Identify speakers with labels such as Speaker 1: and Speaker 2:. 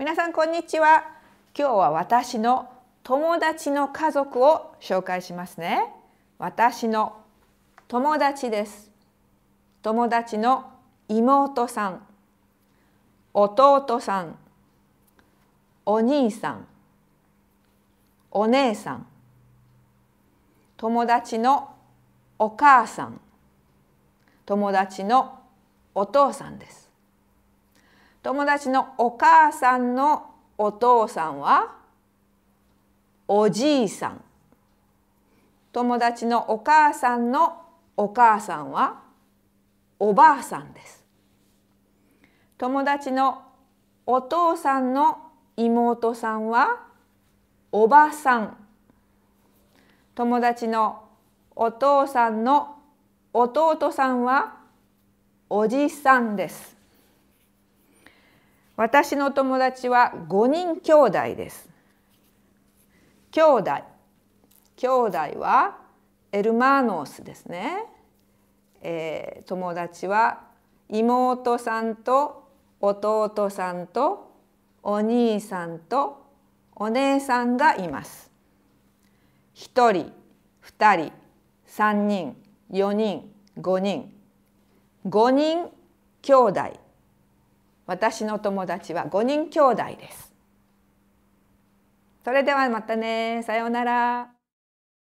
Speaker 1: 皆さんこんにちは今日は私の友達の家族を紹介しますね私の友達です友達の妹さん弟さんお兄さんお姉さん友達のお母さん友達のお父さんです友達のお母さんのお父さんはおじいさん友達のお母さんのお母さんはおばあさんです友達のお父さんの妹さんはおばさん友達のお父さんの弟さんはおじさんです私の友達は5人兄弟です。兄弟。兄弟はエルマーノースですね。えー、友達は妹さんと弟さんとお兄さんとお姉さんがいます。1人、2人、3人、4人、5人。5人兄弟。私の友達は5人兄弟ですそれではまたねさようなら